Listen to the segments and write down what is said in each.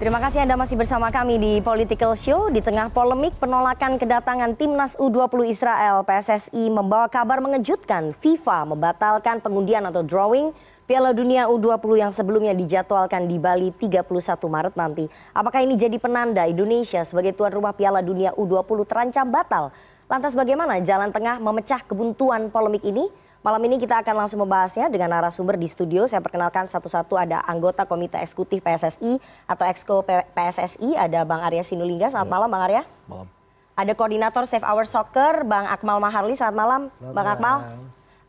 Terima kasih Anda masih bersama kami di Political Show. Di tengah polemik penolakan kedatangan timnas U20 Israel, PSSI membawa kabar mengejutkan FIFA membatalkan pengundian atau drawing Piala Dunia U20 yang sebelumnya dijadwalkan di Bali 31 Maret nanti. Apakah ini jadi penanda Indonesia sebagai tuan rumah Piala Dunia U20 terancam batal? Lantas bagaimana jalan tengah memecah kebuntuan polemik ini? Malam ini kita akan langsung membahasnya dengan narasumber di studio. Saya perkenalkan satu-satu ada anggota Komite Eksekutif PSSI atau Exco PSSI, ada Bang Arya Sinulinga. Selamat ya. malam Bang Arya. Malam. Ada koordinator Save Our Soccer, Bang Akmal Maharli. Selamat malam, Selamat Bang malam. Akmal.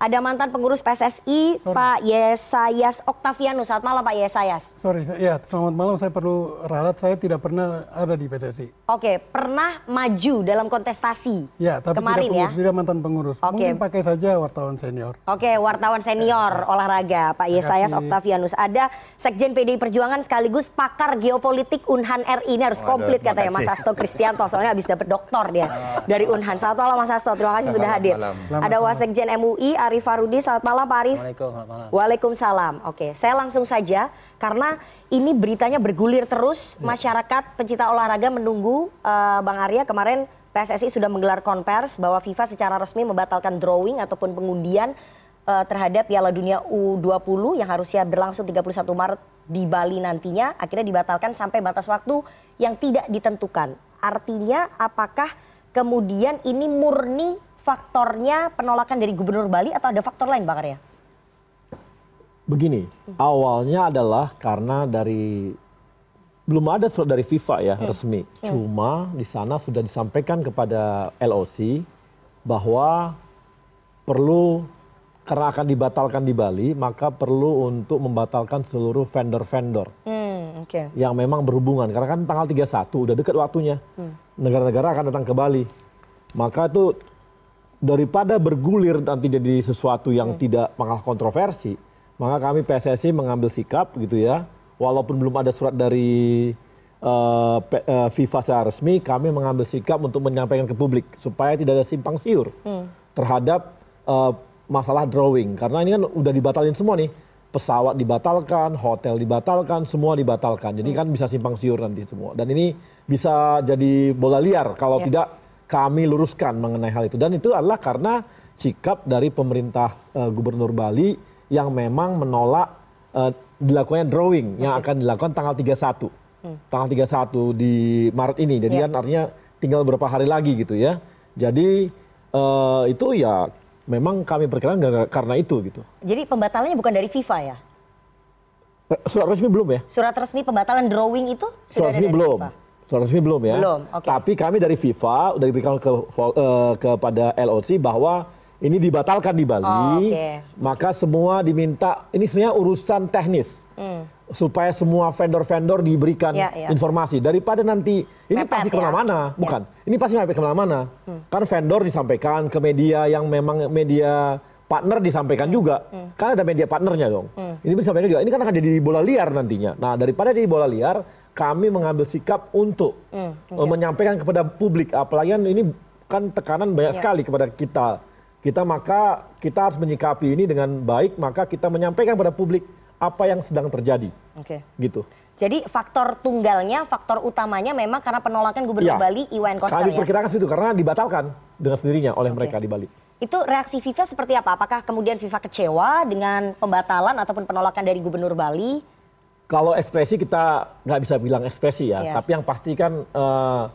Ada mantan pengurus PSSI Sorry. Pak Yesayas Oktavianus. Selamat malam Pak Yesayas. Sorry, ya selamat malam. Saya perlu ralat. Saya tidak pernah ada di PSSI. Oke, pernah maju dalam kontestasi. Ya, tapi kemarin tidak ya? pengurus, ya. Tidak mantan pengurus. Oke. Mungkin pakai saja wartawan senior. Oke, wartawan senior ya. olahraga Pak Yesayas Oktavianus. Ada Sekjen PDI Perjuangan sekaligus pakar geopolitik Unhan RI ini harus komplit katanya Mas Asto Kristianto. Soalnya habis dapat doktor dia ah. dari Unhan. Selamat malam Mas Asto. Terima kasih selamat sudah malam. hadir. Malam. Ada Wasekjen MUI Arif Farudi. Selamat malam Pak Arif. Waalaikumsalam. Waalaikumsalam. Oke, saya langsung saja karena ini beritanya bergulir terus. Ya. Masyarakat pencinta olahraga menunggu uh, Bang Arya kemarin PSSI sudah menggelar konvers bahwa FIFA secara resmi membatalkan drawing ataupun pengundian uh, terhadap Piala Dunia U20 yang harusnya berlangsung 31 Maret di Bali nantinya akhirnya dibatalkan sampai batas waktu yang tidak ditentukan. Artinya apakah kemudian ini murni faktornya penolakan dari gubernur Bali atau ada faktor lain Bang Arya? Begini, awalnya adalah karena dari belum ada surat dari FIFA ya hmm. resmi. Hmm. hmm. Cuma di sana sudah disampaikan kepada LOC bahwa perlu karena akan dibatalkan di Bali, maka perlu untuk membatalkan seluruh vendor-vendor hmm, okay. yang memang berhubungan. Karena kan tanggal 31 udah dekat waktunya. Hmm. Negara-negara hmm. akan datang ke Bali. Maka itu daripada bergulir nanti jadi sesuatu yang hmm. tidak mengalah kontroversi, maka kami PSSI mengambil sikap gitu ya, walaupun belum ada surat dari uh, FIFA secara resmi, kami mengambil sikap untuk menyampaikan ke publik supaya tidak ada simpang siur hmm. terhadap uh, masalah drawing, karena ini kan udah dibatalin semua nih, pesawat dibatalkan, hotel dibatalkan, semua dibatalkan, jadi hmm. kan bisa simpang siur nanti semua, dan ini bisa jadi bola liar kalau ya. tidak kami luruskan mengenai hal itu dan itu adalah karena sikap dari pemerintah eh, gubernur Bali yang memang menolak eh, dilakukannya drawing yang akan dilakukan tanggal 31 hmm. tanggal 31 di Maret ini jadi iya. kan artinya tinggal beberapa hari lagi gitu ya jadi eh, itu ya memang kami perkiraan karena itu gitu jadi pembatalannya bukan dari FIFA ya surat resmi belum ya surat resmi pembatalan drawing itu surat resmi belum FIFA? Surat resmi belum ya. Belum. Okay. Tapi kami dari FIFA udah diberikan ke, uh, kepada LOC bahwa ini dibatalkan di Bali. Oh, okay. Maka semua diminta ini sebenarnya urusan teknis. Hmm. Supaya semua vendor-vendor diberikan ya, ya. informasi daripada nanti ini mepet, pasti ya? kemana-mana, ya. bukan? Ya. Ini pasti mepet kemana-mana. Hmm. Kan vendor disampaikan ke media yang memang media partner disampaikan hmm. juga. Hmm. Karena ada media partnernya dong. Hmm. Ini disampaikan juga. Ini kan akan jadi bola liar nantinya. Nah daripada jadi bola liar kami mengambil sikap untuk mm, okay. Eh, menyampaikan kepada publik apalagi kan ini kan tekanan banyak yeah. sekali kepada kita kita maka kita harus menyikapi ini dengan baik maka kita menyampaikan kepada publik apa yang sedang terjadi okay. gitu jadi faktor tunggalnya faktor utamanya memang karena penolakan gubernur ya. Bali Iwan Koster kami ya? perkirakan ya? itu karena dibatalkan dengan sendirinya oleh okay. mereka di Bali itu reaksi FIFA seperti apa apakah kemudian FIFA kecewa dengan pembatalan ataupun penolakan dari gubernur Bali kalau ekspresi kita nggak bisa bilang ekspresi ya, yeah. tapi yang pasti kan uh,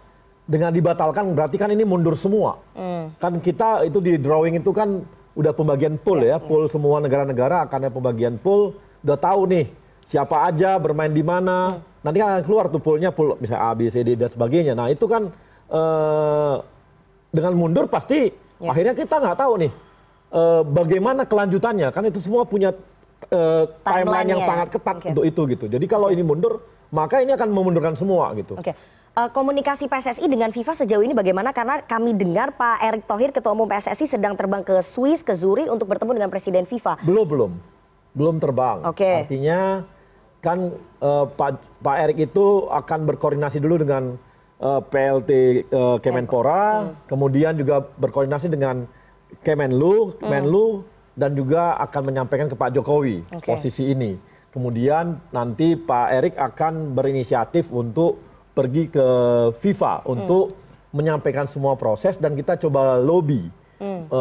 dengan dibatalkan berarti kan ini mundur semua. Mm. Kan kita itu di drawing itu kan udah pembagian pool yeah. ya, pool semua negara-negara akan ada pembagian pool, udah tahu nih siapa aja bermain di mana. Mm. Nanti kan akan keluar tuh poolnya, pool misalnya A, B, C, D dan sebagainya. Nah itu kan uh, dengan mundur pasti yeah. akhirnya kita nggak tahu nih uh, bagaimana kelanjutannya. Kan itu semua punya uh, timeline yang ya. sangat ketat okay. untuk itu gitu. Jadi kalau ini mundur, maka ini akan memundurkan semua gitu. Okay. Eh, komunikasi PSSI dengan FIFA sejauh ini bagaimana? Karena kami dengar Pak Erick Thohir, Ketua Umum PSSI sedang terbang ke Swiss, ke Zurich untuk bertemu dengan Presiden FIFA. Belum, belum. Belum terbang. Okay. Artinya kan uh, Pak, Pak Erick itu akan berkoordinasi dulu dengan uh, PLT uh, Kemenpora, hmm. kemudian juga berkoordinasi dengan Kemenlu, Kemenlu, hmm dan juga akan menyampaikan ke Pak Jokowi posisi ini. Kemudian nanti Pak Erik akan berinisiatif untuk pergi ke FIFA hmm. untuk menyampaikan semua proses dan kita coba lobby, hmm. e,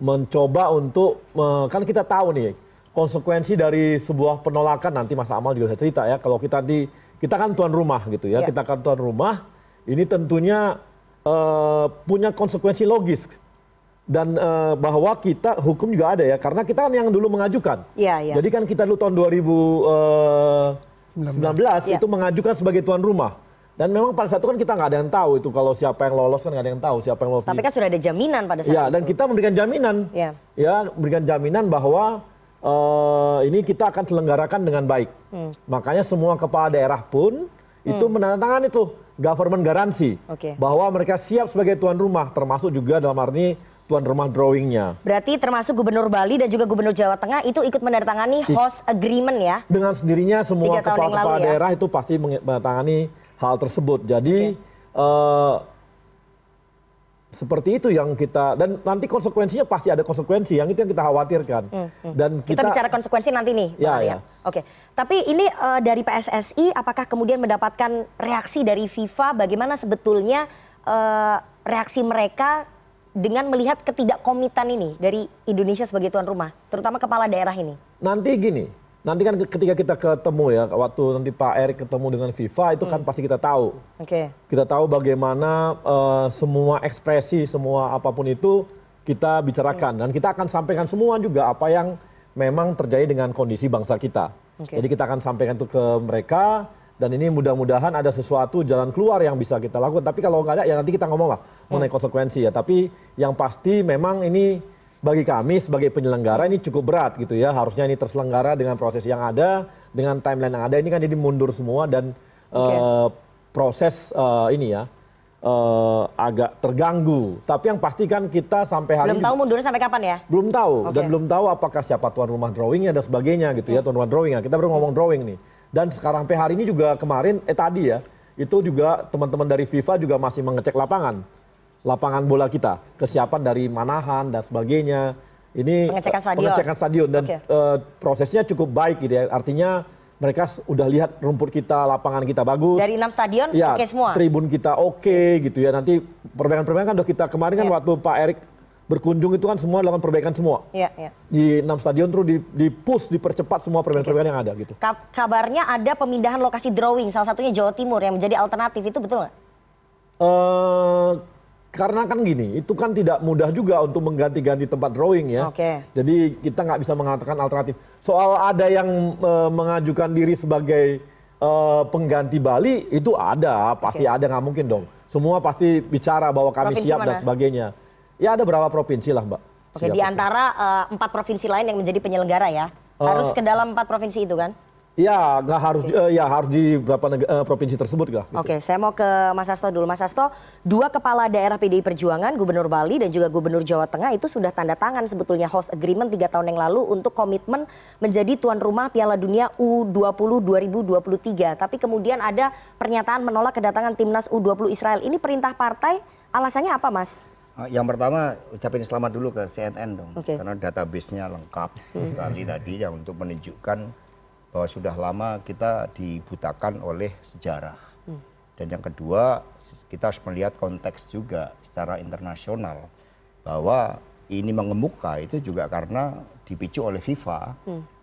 mencoba untuk e, kan kita tahu nih konsekuensi dari sebuah penolakan nanti Mas Amal juga saya cerita ya kalau kita di kita kan tuan rumah gitu ya yeah. kita kan tuan rumah ini tentunya e, punya konsekuensi logis dan uh, bahwa kita hukum juga ada ya karena kita kan yang dulu mengajukan. Ya, ya. Jadi kan kita dulu tahun 2019 eh, ya. itu mengajukan sebagai tuan rumah. Dan memang pada saat itu kan kita nggak ada yang tahu itu kalau siapa yang lolos kan nggak ada yang tahu siapa yang lolos. Tapi kan sudah ada jaminan pada saat ya, itu. dan kita memberikan jaminan. Ya, ya memberikan jaminan bahwa uh, ini kita akan selenggarakan dengan baik. Hmm. Makanya semua kepala daerah pun hmm. itu menandatangani itu government garansi okay. bahwa mereka siap sebagai tuan rumah termasuk juga dalam arti tuan rumah drawingnya. Berarti termasuk Gubernur Bali dan juga Gubernur Jawa Tengah itu ikut menandatangani host agreement ya? Dengan sendirinya semua kepala-kepala ya? daerah itu pasti menandatangani hal tersebut. Jadi okay. uh, eh, seperti itu yang kita dan nanti konsekuensinya pasti ada konsekuensi yang itu yang kita khawatirkan hmm, hmm. dan kita, kita bicara konsekuensi nanti nih Pak ya, ya. oke tapi ini uh, dari PSSI apakah kemudian mendapatkan reaksi dari FIFA bagaimana sebetulnya uh, reaksi mereka dengan melihat ketidakkomitan ini dari Indonesia sebagai tuan rumah, terutama kepala daerah ini? Nanti gini, nanti kan ketika kita ketemu ya, waktu nanti Pak Erick ketemu dengan FIFA itu kan hmm. pasti kita tahu. Oke. Okay. Kita tahu bagaimana uh, semua ekspresi, semua apapun itu kita bicarakan hmm. dan kita akan sampaikan semua juga apa yang memang terjadi dengan kondisi bangsa kita. Okay. Jadi kita akan sampaikan itu ke mereka dan ini mudah-mudahan ada sesuatu jalan keluar yang bisa kita lakukan. Tapi kalau nggak ada ya nanti kita ngomong lah mengenai ya. konsekuensi ya. Tapi yang pasti memang ini bagi kami sebagai penyelenggara ini cukup berat gitu ya. Harusnya ini terselenggara dengan proses yang ada, dengan timeline yang ada. Ini kan jadi mundur semua dan okay. uh, eh, proses uh, ini ya uh, agak terganggu. Tapi yang pasti kan kita sampai hari belum tahu mundurnya sampai kapan ya? Belum tahu okay. dan belum tahu apakah siapa tuan rumah drawingnya dan sebagainya gitu ya, ya. tuan rumah drawingnya. Kita baru ngomong drawing nih dan sekarang hari ini juga kemarin eh tadi ya itu juga teman-teman dari FIFA juga masih mengecek lapangan lapangan bola kita kesiapan dari manahan dan sebagainya ini pengecekan eh, stadion, pengecekan stadion dan okay. uh, eh, prosesnya cukup baik gitu ya artinya mereka sudah lihat rumput kita, lapangan kita bagus. Dari enam stadion ya, oke okay semua. Tribun kita oke okay, gitu ya. Nanti perbaikan-perbaikan kan udah kita kemarin kan yeah. waktu Pak Erik berkunjung itu kan semua lakukan perbaikan semua. Ya, ya. Di enam stadion terus di, di dipercepat semua perbaikan-perbaikan yang ada gitu. Kabarnya ada pemindahan lokasi drawing, salah satunya Jawa Timur yang menjadi alternatif itu betul nggak? Uh, karena kan gini, itu kan tidak mudah juga untuk mengganti-ganti tempat drawing ya. Okay. Jadi kita nggak bisa mengatakan alternatif. Soal ada yang uh, mengajukan diri sebagai uh, pengganti Bali itu ada, pasti okay. ada nggak mungkin dong. Semua pasti bicara bahwa kami Provinsi siap mana? dan sebagainya. Ya ada berapa provinsi lah Mbak. Oke, Siap di antara eh, empat provinsi lain yang menjadi penyelenggara ya. Eh, harus uh, ke dalam empat provinsi itu kan? Ya, nggak harus okay. uh, eh, ya harus di berapa uh, provinsi tersebut lah. Gitu. Oke, okay, saya mau ke Mas Asto dulu. Mas Asto. dua kepala daerah PDI Perjuangan, Gubernur Bali dan juga Gubernur Jawa Tengah itu sudah tanda tangan sebetulnya host agreement tiga tahun yang lalu untuk komitmen menjadi tuan rumah Piala Dunia U20 2023. Tapi kemudian ada pernyataan menolak kedatangan timnas U20 Israel. Ini perintah partai, alasannya apa, Mas? Ah, yang pertama ucapin selamat dulu ke CNN dong, okay. karena database-nya lengkap hmm. sekali hmm. tadi yang untuk menunjukkan bahwa sudah lama kita dibutakan oleh sejarah. Hmm. Dan yang kedua kita harus melihat konteks juga secara internasional bahwa ini mengemuka itu juga karena dipicu oleh FIFA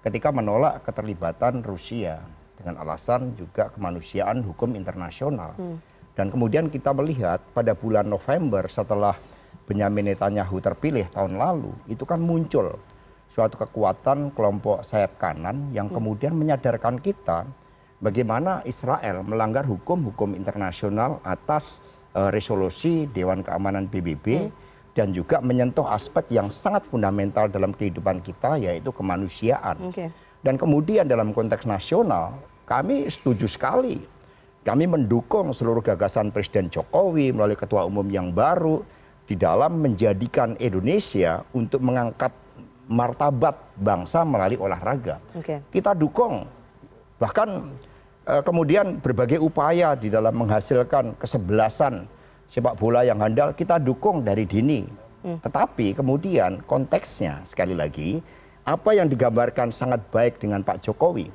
ketika menolak keterlibatan Rusia dengan alasan juga kemanusiaan hukum internasional. Dan kemudian kita melihat pada bulan November setelah Benjamin Netanyahu terpilih tahun lalu, itu kan muncul suatu kekuatan kelompok sayap kanan yang hmm. kemudian menyadarkan kita bagaimana Israel melanggar hukum-hukum internasional atas uh, resolusi Dewan Keamanan PBB. Hmm. dan juga menyentuh aspek yang sangat fundamental dalam kehidupan kita yaitu kemanusiaan. Okay. Dan kemudian dalam konteks nasional kami setuju sekali. Kami mendukung seluruh gagasan Presiden Jokowi melalui ketua umum yang baru di dalam menjadikan Indonesia untuk mengangkat martabat bangsa melalui olahraga. Okay. Kita dukung bahkan eh, kemudian berbagai upaya di dalam menghasilkan kesebelasan sepak bola yang handal kita dukung dari dini. Hmm. Tetapi kemudian konteksnya sekali lagi apa yang digambarkan sangat baik dengan Pak Jokowi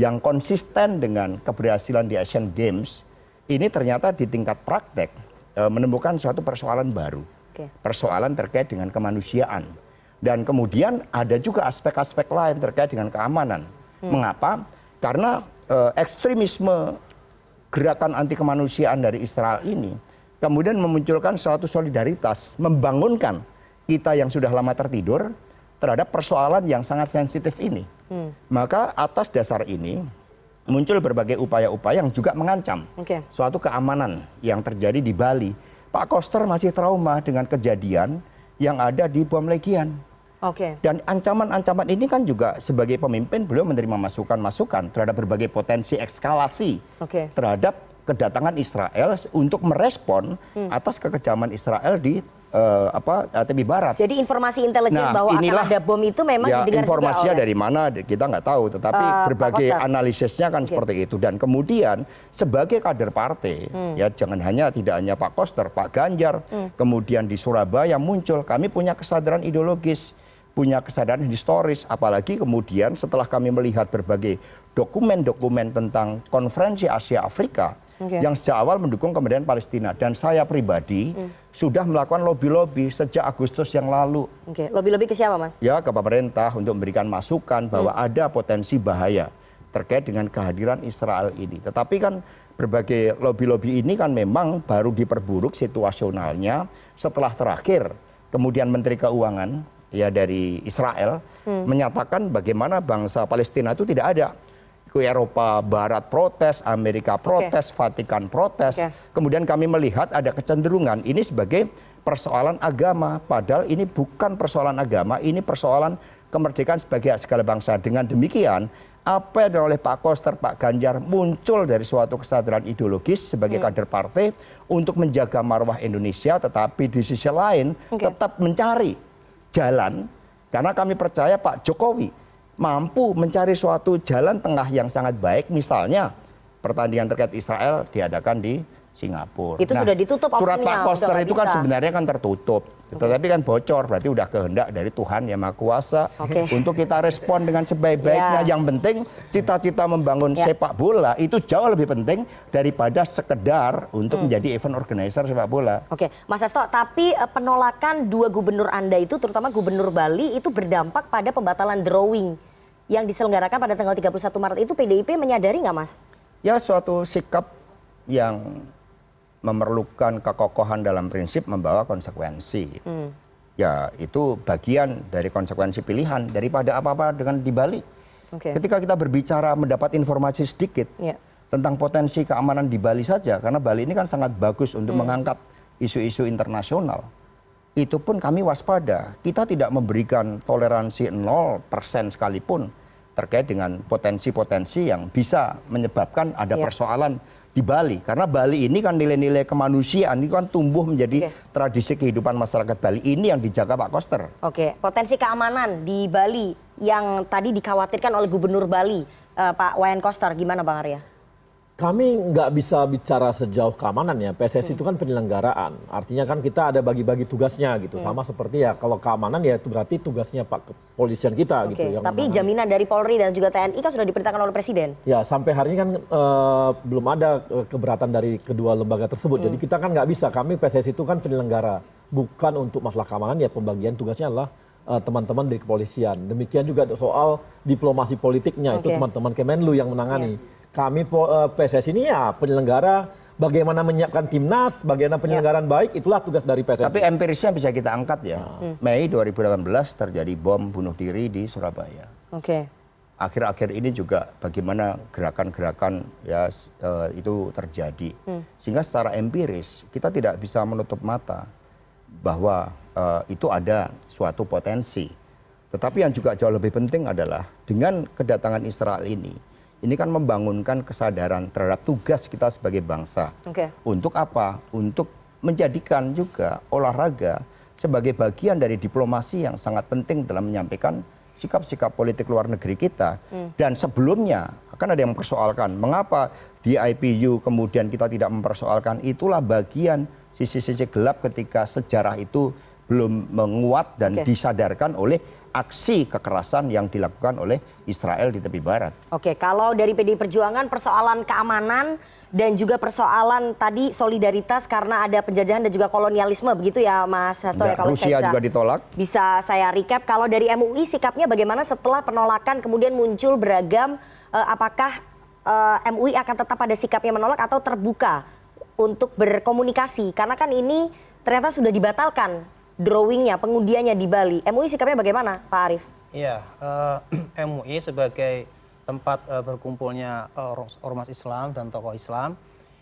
yang konsisten dengan keberhasilan di Asian Games ini ternyata di tingkat praktek E, menemukan suatu persoalan baru. Okay. Persoalan terkait dengan kemanusiaan. Dan kemudian ada juga aspek-aspek lain terkait dengan keamanan. Hmm. Mengapa? Karena uh, ekstremisme gerakan anti kemanusiaan dari Israel ini kemudian memunculkan suatu solidaritas, membangunkan kita yang sudah lama tertidur terhadap persoalan yang sangat sensitif ini. Hmm. Maka atas dasar ini muncul berbagai upaya-upaya yang juga mengancam okay. suatu keamanan yang terjadi di Bali. Pak Koster masih trauma dengan kejadian yang ada di Bom Legian. Okay. Dan ancaman-ancaman ini kan juga sebagai pemimpin beliau menerima masukan-masukan terhadap berbagai potensi eskalasi okay. terhadap kedatangan Israel untuk merespon hmm. atas kekejaman Israel di uh, apa eh, tepi barat. Jadi informasi intelijen nah, bahwa inilah, akan ada bom itu memang ya, didengar informasinya oleh... dari mana kita nggak tahu, tetapi uh, berbagai analisisnya kan okay. seperti itu dan kemudian sebagai kader partai hmm. ya jangan hanya tidak hanya Pak Koster, Pak Ganjar, hmm. kemudian di Surabaya muncul kami punya kesadaran ideologis punya kesadaran historis apalagi kemudian setelah kami melihat berbagai dokumen-dokumen tentang konferensi Asia Afrika yang sejak awal mendukung kemerdekaan Palestina dan saya pribadi hmm. sudah melakukan lobby-lobby sejak Agustus yang lalu. Oke, okay. lobby-lobby ke siapa, Mas? Ya, ke pemerintah untuk memberikan masukan hmm. bahwa hmm. ada potensi bahaya terkait dengan kehadiran Israel ini. Tetapi kan berbagai lobby-lobby ini kan memang baru diperburuk situasionalnya setelah terakhir kemudian Menteri Keuangan ya dari Israel hmm. menyatakan bagaimana bangsa Palestina itu tidak ada ke Eropa Barat protes, Amerika protes, okay. Vatikan protes. Okay. Kemudian kami melihat ada kecenderungan ini sebagai persoalan agama, padahal ini bukan persoalan agama, ini persoalan kemerdekaan sebagai segala bangsa. Dengan demikian, apa yang oleh Pak Koster, Pak Ganjar muncul dari suatu kesadaran ideologis sebagai hmm. kader partai untuk menjaga marwah Indonesia, tetapi di sisi lain okay. tetap mencari jalan karena kami percaya Pak Jokowi mampu mencari suatu jalan tengah yang sangat baik misalnya pertandingan terkait Israel diadakan di Singapura. Itu nah, sudah ditutup Surat Pak Koster itu kan sebenarnya kan tertutup. Tetapi kan bocor berarti udah kehendak dari Tuhan yang Maha Kuasa okay. untuk kita respon dengan sebaik-baiknya. Yeah. Yang penting cita-cita membangun yeah. sepak bola itu jauh lebih penting daripada sekedar untuk hmm. menjadi event organizer sepak bola. Oke, okay. Mas Esto, tapi eh, penolakan dua gubernur Anda itu terutama gubernur Bali itu berdampak pada pembatalan drawing yang diselenggarakan pada tanggal 31 Maret itu PDIP menyadari nggak mas? Ya suatu sikap yang memerlukan kekokohan dalam prinsip membawa konsekuensi. Hmm. Ya itu bagian dari konsekuensi pilihan daripada apa-apa dengan dibalik. Okay. Ketika kita berbicara mendapat informasi sedikit yeah. tentang potensi keamanan di Bali saja, karena Bali ini kan sangat bagus untuk hmm. mengangkat isu-isu internasional itu pun kami waspada. Kita tidak memberikan toleransi 0% sekalipun terkait dengan potensi-potensi yang bisa menyebabkan ada ya. persoalan di Bali. Karena Bali ini kan nilai-nilai kemanusiaan itu kan tumbuh menjadi Oke. tradisi kehidupan masyarakat Bali ini yang dijaga Pak Koster. Oke, potensi keamanan di Bali yang tadi dikhawatirkan oleh Gubernur Bali eh, Pak Wayan Koster gimana Bang Arya? kami nggak bisa bicara sejauh keamanan ya. PSSI hmm. itu kan penyelenggaraan. Artinya kan kita ada bagi-bagi tugasnya gitu. Hmm. Sama seperti ya kalau keamanan ya itu berarti tugasnya Pak kepolisian kita okay. gitu. Yang Tapi menangani. jaminan dari Polri dan juga TNI kan sudah diperintahkan oleh Presiden. Ya sampai hari ini kan uh, belum ada eh, keberatan dari kedua lembaga tersebut. Hmm. Jadi kita kan nggak bisa. Kami PSSI itu kan penyelenggara. Bukan untuk masalah keamanan ya pembagian tugasnya adalah eh, teman-teman uh, dari kepolisian. Demikian juga soal diplomasi politiknya okay. itu teman-teman Kemenlu yang menangani. Yeah kami PSS eh, ini ya penyelenggara bagaimana menyiapkan timnas, bagaimana penyelenggaraan ya. baik itulah tugas dari PSS. Tapi empirisnya bisa kita angkat ya. Ah. Hmm. Mei 2018 terjadi bom bunuh diri di Surabaya. Oke. Okay. Akhir-akhir ini juga bagaimana gerakan-gerakan ya eh, itu terjadi. Hmm. Sehingga secara empiris kita tidak bisa menutup mata bahwa uh, itu ada suatu potensi. Tetapi yang juga jauh lebih penting adalah dengan kedatangan Israel ini ini kan membangunkan kesadaran terhadap tugas kita sebagai bangsa. Okay. Untuk apa? Untuk menjadikan juga olahraga sebagai bagian dari diplomasi yang sangat penting dalam menyampaikan sikap-sikap politik luar negeri kita. Hmm. Dan sebelumnya akan ada yang mempersoalkan mengapa di IPU kemudian kita tidak mempersoalkan itulah bagian sisi-sisi gelap ketika sejarah itu belum menguat dan okay. disadarkan oleh aksi kekerasan yang dilakukan oleh Israel di tepi barat. Oke, kalau dari PD Perjuangan persoalan keamanan dan juga persoalan tadi solidaritas karena ada penjajahan dan juga kolonialisme begitu ya Mas Hasto ya kalau Rusia saya bisa, juga ditolak. Bisa saya recap kalau dari MUI sikapnya bagaimana setelah penolakan kemudian muncul beragam eh, apakah eh, MUI akan tetap ada sikapnya menolak atau terbuka untuk berkomunikasi karena kan ini ternyata sudah dibatalkan drawingnya, pengundiannya di Bali. MUI sikapnya bagaimana, Pak Arief? Iya, uh, eh, MUI sebagai tempat uh, berkumpulnya uh, ormas Islam dan tokoh Islam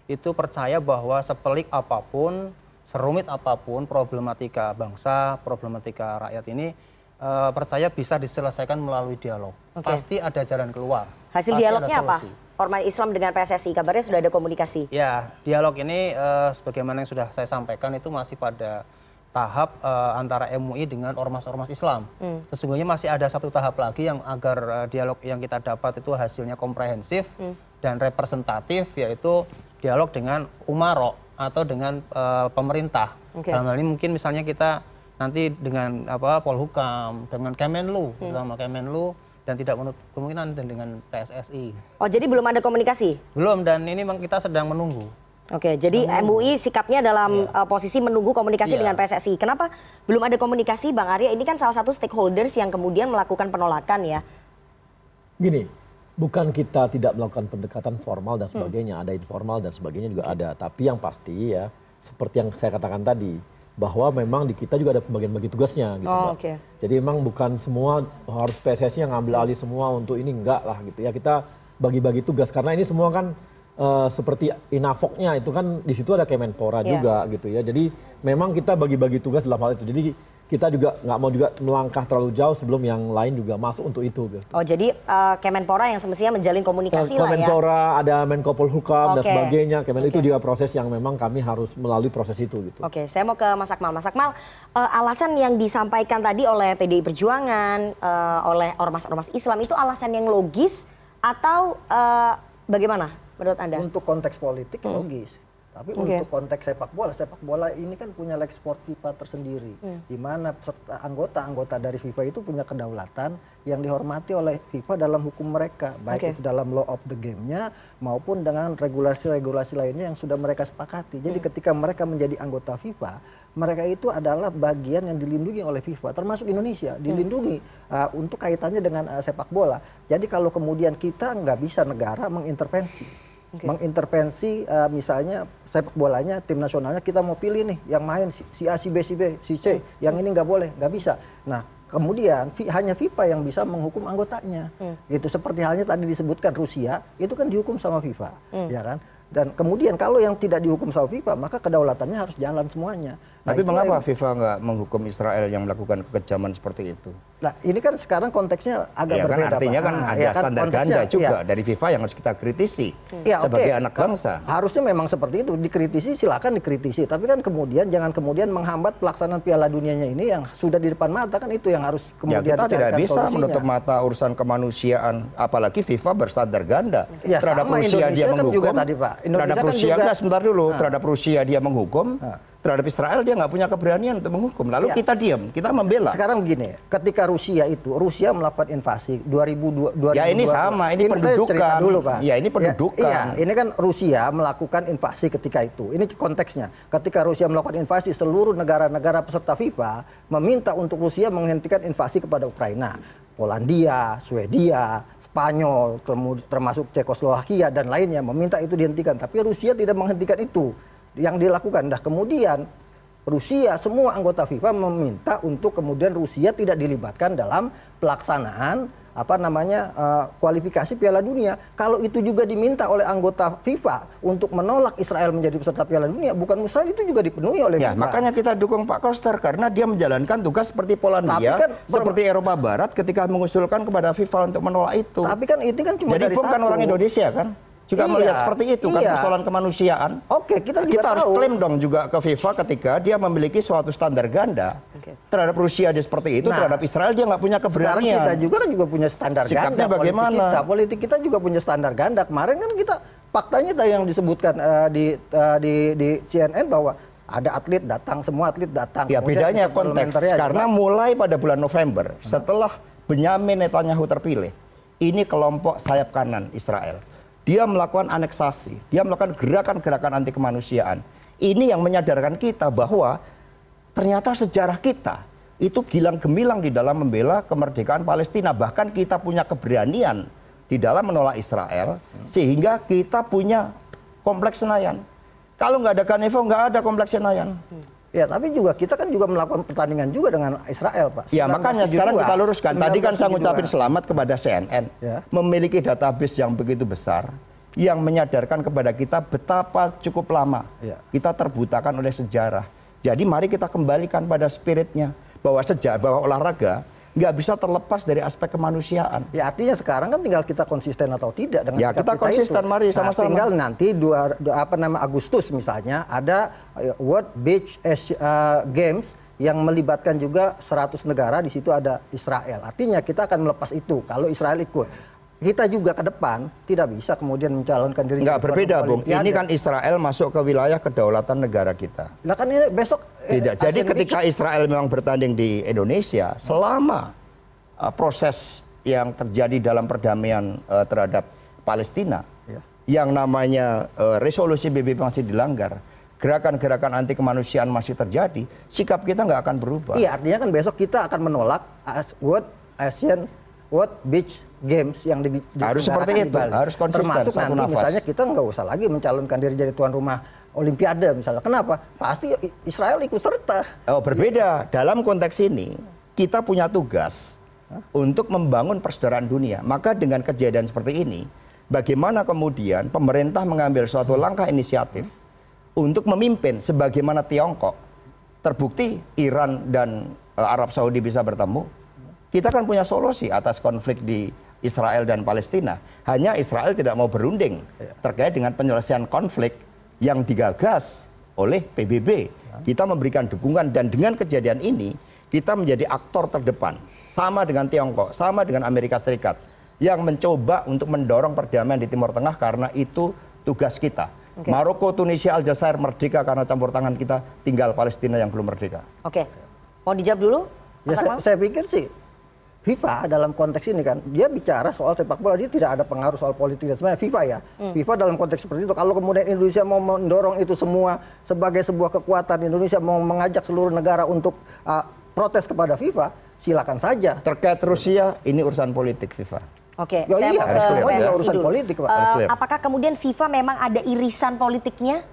itu percaya bahwa sepelik apapun, serumit apapun problematika bangsa, problematika rakyat ini uh, percaya bisa diselesaikan melalui dialog. Okay. Pasti ada jalan keluar. Hasil Pasti dialognya apa? Ormas Islam dengan PSSI kabarnya sudah ada komunikasi. Ya, dialog ini uh, sebagaimana yang sudah saya sampaikan itu masih pada tahap uh, antara MUI dengan ormas-ormas Islam. Hmm. Sesungguhnya masih ada satu tahap lagi yang agar uh, dialog yang kita dapat itu hasilnya komprehensif hmm. dan representatif yaitu dialog dengan umaro atau dengan uh, pemerintah. Okay. Dalam hal ini mungkin misalnya kita nanti dengan apa Polhukam, dengan Kemenlu, hmm. Kemenlu dan tidak menutup kemungkinan dengan PSSI. Oh, jadi belum ada komunikasi? Belum dan ini memang kita sedang menunggu. Oke, jadi MUI sikapnya dalam ya. uh, posisi menunggu komunikasi ya. dengan PSSI. Kenapa belum ada komunikasi, Bang Arya? Ini kan salah satu stakeholders yang kemudian melakukan penolakan ya. Gini, bukan kita tidak melakukan pendekatan formal dan sebagainya, hmm. ada informal dan sebagainya juga ada. Tapi yang pasti ya, seperti yang saya katakan tadi, bahwa memang di kita juga ada pembagian bagi tugasnya gitu, oh, Okay. Jadi memang bukan semua harus PSSI yang ambil alih semua untuk ini enggak lah gitu ya. Kita bagi-bagi tugas karena ini semua kan Eh, seperti inafoknya itu kan di situ ada Kemenpora iya. juga gitu ya. Jadi memang kita bagi-bagi tugas dalam hal itu. Jadi kita juga nggak mau juga melangkah terlalu jauh sebelum yang lain juga masuk untuk itu. Gitu. Oh jadi uh, Kemenpora yang semestinya menjalin komunikasi Kemenpora, lah ya? Kemenpora, ada Menko Polhukam okay. dan sebagainya. Kemen okay. itu juga proses yang memang kami harus melalui proses itu gitu. Oke, okay, saya mau ke Mas Akmal. Mas Akmal, uh, alasan yang disampaikan tadi oleh PDI Perjuangan, uh, oleh ormas-ormas Islam itu alasan yang logis atau uh, bagaimana? menurut Anda? Untuk konteks politik ya hmm. logis. Tapi okay. untuk konteks sepak bola, sepak bola ini kan punya leg sport FIFA tersendiri, hmm. di mana anggota-anggota dari FIFA itu punya kedaulatan yang dihormati oleh FIFA dalam hukum mereka, baik okay. itu dalam law of the game-nya maupun dengan regulasi-regulasi lainnya yang sudah mereka sepakati. Jadi hmm. ketika mereka menjadi anggota FIFA, mereka itu adalah bagian yang dilindungi oleh FIFA, termasuk Indonesia hmm. dilindungi hmm. uh, untuk kaitannya dengan uh, sepak bola. Jadi kalau kemudian kita nggak bisa negara mengintervensi okay. mengintervensi uh, misalnya sepak bolanya tim nasionalnya kita mau pilih nih yang main si, si A si B si B si C hmm. yang ini nggak boleh nggak bisa nah kemudian hanya FIFA yang bisa menghukum anggotanya hmm. gitu seperti halnya tadi disebutkan Rusia itu kan dihukum sama FIFA hmm. ya kan dan kemudian kalau yang tidak dihukum sama FIFA maka kedaulatannya harus jalan semuanya Nah, tapi nah, mengapa FIFA nggak menghukum Israel yang melakukan kekejaman seperti itu? Nah, ini kan sekarang konteksnya agak ya, berbeda. Kan artinya kan ah, ada ya, standar kan, ganda juga ya. dari FIFA yang harus kita kritisi ya, sebagai okay. anak kan bangsa. Harusnya memang seperti itu, dikritisi silakan dikritisi, tapi kan kemudian jangan kemudian menghambat pelaksanaan Piala Dunianya ini yang sudah di depan mata kan itu yang harus ya, kemudian ya, kita tidak bisa solusinya. menutup mata urusan kemanusiaan, apalagi FIFA berstandar ganda ya, terhadap Rusia dia kan menghukum. Juga tadi, Pak. Indonesia terhadap kan Rusia juga, enggak, sebentar dulu, nah. terhadap Rusia dia menghukum. Nah terhadap Israel dia nggak punya keberanian untuk menghukum. Lalu ya. kita diam, kita membela. Sekarang begini, ketika Rusia itu Rusia melakukan invasi 2002 2002. Ya ini sama, ini, ini pendudukan. dulu, Pak. Ya ini ya, pendudukan. Iya, ya, ini kan Rusia melakukan invasi ketika itu. Ini konteksnya. Ketika Rusia melakukan invasi seluruh negara-negara peserta FIFA meminta untuk Rusia menghentikan invasi kepada Ukraina. Polandia, Swedia, Spanyol, termasuk Cekoslowakia dan lainnya meminta itu dihentikan. Tapi Rusia tidak menghentikan itu yang dilakukan. Nah kemudian Rusia semua anggota FIFA meminta untuk kemudian Rusia tidak dilibatkan dalam pelaksanaan apa namanya uh, kualifikasi Piala Dunia. Kalau itu juga diminta oleh anggota FIFA untuk menolak Israel menjadi peserta Piala Dunia, bukan mustahil itu juga dipenuhi oleh ya, FIFA. makanya kita dukung Pak Koster karena dia menjalankan tugas seperti Polandia, kan, seperti Eropa Barat ketika mengusulkan kepada FIFA untuk menolak itu. Tapi kan itu kan cuma Jadi dari bukan orang Indonesia kan? juga iya, melihat seperti itu kan iya. kan persoalan kemanusiaan. Oke, kita juga kita harus klaim dong juga ke FIFA ketika dia memiliki suatu standar ganda okay. terhadap Rusia dia seperti itu, nah, terhadap Israel dia nggak punya keberanian. Sekarang kita juga kan juga punya standar Sikapnya ganda. bagaimana? Politik kita, politik kita juga punya standar ganda. Kemarin kan kita faktanya tadi yang disebutkan uh, di uh, di di CNN bahwa ada atlet datang, semua atlet datang. Ya Kemudian bedanya konteks karena juga. mulai pada bulan November nah. setelah Benyamin Netanyahu terpilih, ini kelompok sayap kanan Israel dia melakukan aneksasi, dia melakukan gerakan-gerakan anti kemanusiaan. Ini yang menyadarkan kita bahwa ternyata sejarah kita itu gilang gemilang di dalam membela kemerdekaan Palestina. Bahkan kita punya keberanian di dalam menolak Israel sehingga kita punya kompleks Senayan. Kalau nggak ada Kanevo nggak ada kompleks Senayan. Ya, tapi juga kita kan juga melakukan pertandingan juga dengan Israel, Pak. Ya, makanya sekarang kita luruskan. Tadi kan saya ngucapin selamat kepada CNN. Ya. Memiliki database yang begitu besar yang menyadarkan kepada kita betapa cukup lama ya. kita terbutakan oleh sejarah. Jadi mari kita kembalikan pada spiritnya bahwa sejarah bahwa olahraga nggak bisa terlepas dari aspek kemanusiaan. Ya artinya sekarang kan tinggal kita konsisten atau tidak dengan ya, kita, kita konsisten itu. mari nah, sama-sama. Nah, tinggal nanti dua, dua apa nama Agustus misalnya ada eh, World Beach uh, Games yang melibatkan juga 100 negara di situ ada Israel. Artinya kita akan melepas itu kalau Israel ikut kita juga ke depan tidak bisa kemudian mencalonkan diri. Enggak berbeda, Bung. Ini kan Israel masuk ke wilayah kedaulatan negara kita. Nah kan ini besok eh, tidak. Eh, Jadi ketika Beach. Israel memang bertanding di Indonesia, selama uh, proses yang terjadi dalam perdamaian uh, terhadap Palestina, ya. yang namanya uh, resolusi PBB masih dilanggar, gerakan-gerakan anti kemanusiaan masih terjadi, sikap kita nggak akan berubah. Iya, artinya kan besok kita akan menolak World Asian World Beach Games yang di, harus seperti itu, di Bali. harus konsisten. Termasuk satu nanti nafas. misalnya kita nggak usah lagi mencalonkan diri jadi tuan rumah Olimpiade misalnya. Kenapa? Pasti Israel ikut serta. Oh berbeda. Dalam konteks ini kita punya tugas Hah? untuk membangun persaudaraan dunia. Maka dengan kejadian seperti ini, bagaimana kemudian pemerintah mengambil suatu langkah inisiatif untuk memimpin sebagaimana Tiongkok terbukti Iran dan eh, Arab Saudi bisa bertemu kita kan punya solusi atas konflik di Israel dan Palestina. Hanya Israel tidak mau berunding iya. terkait dengan penyelesaian konflik yang digagas oleh PBB. Iya. Kita memberikan dukungan dan dengan kejadian ini kita menjadi aktor terdepan sama dengan Tiongkok, sama dengan Amerika Serikat yang mencoba untuk mendorong perdamaian di Timur Tengah karena itu tugas kita. Okay. Maroko, Tunisia, Aljazair merdeka karena campur tangan kita, tinggal Palestina yang belum merdeka. Oke. Okay. Mau dijawab dulu? Ya, saya, saya pikir sih FIFA dalam konteks ini kan dia bicara soal sepak bola dia tidak ada pengaruh soal politik dan sebagainya FIFA ya hmm. FIFA dalam konteks seperti itu kalau kemudian Indonesia mau mendorong itu semua sebagai sebuah kekuatan Indonesia mau mengajak seluruh negara untuk uh, protes kepada FIFA silakan saja terkait Rusia ini urusan politik FIFA Oke, okay, ya, saya iya, mau ke urusan politik, Pak. Uh, apakah kemudian FIFA memang ada irisan politiknya?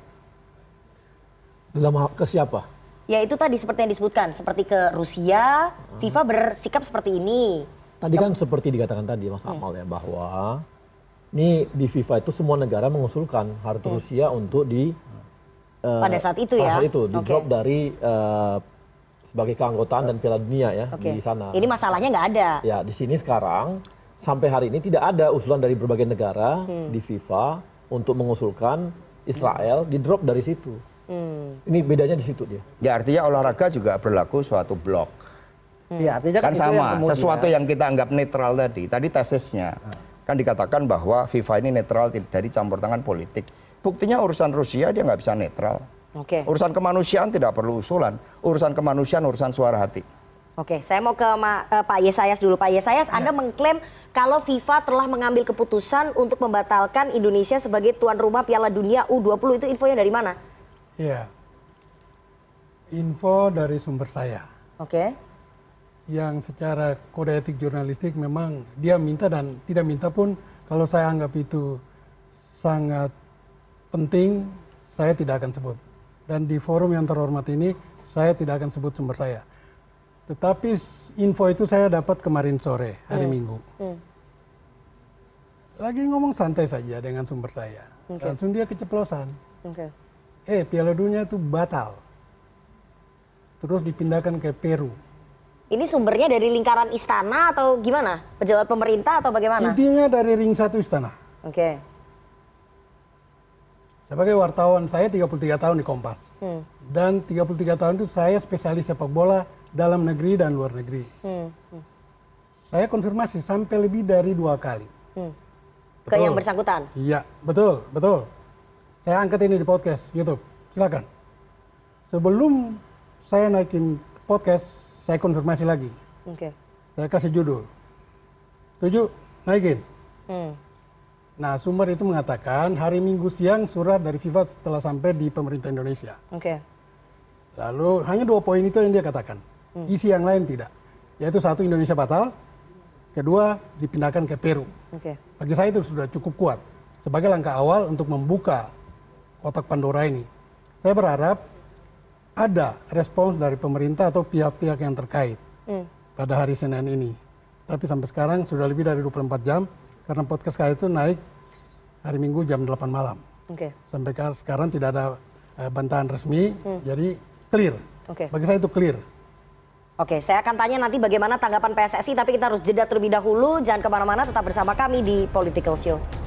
Dalam ke siapa? Ya itu tadi seperti yang disebutkan, seperti ke Rusia, FIFA hmm. bersikap seperti ini. Tadi kan seperti dikatakan tadi Mas hmm. Amal ya bahwa ini di FIFA itu semua negara mengusulkan harta hmm. Rusia untuk di uh, pada saat itu pada ya. Saat itu di okay. drop dari uh, sebagai keanggotaan dan Piala Dunia ya okay. di sana. Ini masalahnya nggak ada. Ya di sini sekarang sampai hari ini tidak ada usulan dari berbagai negara hmm. di FIFA untuk mengusulkan Israel hmm. di drop dari situ. Hmm. Ini bedanya di situ dia. Ya artinya olahraga juga berlaku suatu blok. Hmm. Ya artinya kan, kan sama. Yang sesuatu ya. yang kita anggap netral tadi. Tadi tesisnya hmm. kan dikatakan bahwa FIFA ini netral dari campur tangan politik. Buktinya urusan Rusia dia nggak bisa netral. Oke. Okay. Urusan kemanusiaan tidak perlu usulan. Urusan kemanusiaan urusan suara hati. Oke, saya mau ke Ma, uh, Pak Yesayas dulu. Pak Yesayas, ya. Anda mengklaim kalau FIFA telah mengambil keputusan untuk membatalkan Indonesia sebagai tuan rumah Piala Dunia U20 itu infonya dari mana? Iya. Info dari sumber saya. Oke. Okay. Yang secara kode etik jurnalistik memang dia minta dan tidak minta pun kalau saya anggap itu sangat penting, saya tidak akan sebut. Dan di forum yang terhormat ini, saya tidak akan sebut sumber saya. Tetapi info itu saya dapat kemarin sore, hari hmm. Minggu. Hmm. Lagi ngomong santai saja dengan sumber saya. Okay. Langsung dia keceplosan. Okay eh Piala Dunia itu batal. Terus dipindahkan ke Peru. Ini sumbernya dari lingkaran istana atau gimana? Pejabat pemerintah atau bagaimana? Intinya dari ring satu istana. Oke. Okay. Sebagai wartawan saya 33 tahun di Kompas. Hmm. Dan 33 tahun itu saya spesialis sepak bola dalam negeri dan luar negeri. Hmm. Hmm. Saya konfirmasi sampai lebih dari dua kali. Hmm. Betul. Ke yang bersangkutan? Iya, betul, betul. Saya angkat ini di podcast YouTube. Silakan. Sebelum saya naikin podcast, saya konfirmasi lagi. Oke. Okay. Saya kasih judul. Tujuh, naikin. Hmm. Nah, sumber itu mengatakan hari Minggu siang surat dari FIFA telah sampai di pemerintah Indonesia. Oke. Okay. Lalu hanya dua poin itu yang dia katakan. Hmm. Isi yang lain tidak. Yaitu satu Indonesia batal, kedua dipindahkan ke Peru. Oke. Okay. Bagi saya itu sudah cukup kuat sebagai langkah awal untuk membuka kotak Pandora ini. Saya berharap ada respons dari pemerintah atau pihak-pihak yang terkait hmm. pada hari Senin ini. Tapi sampai sekarang sudah lebih dari 24 jam karena podcast saya itu naik hari Minggu jam 8 malam. Okay. Sampai sekarang tidak ada eh, bantahan resmi, hmm. jadi clear. Okay. Bagi saya itu clear. Oke, okay, saya akan tanya nanti bagaimana tanggapan PSSI, tapi kita harus jeda terlebih dahulu. Jangan kemana-mana, tetap bersama kami di Political Show.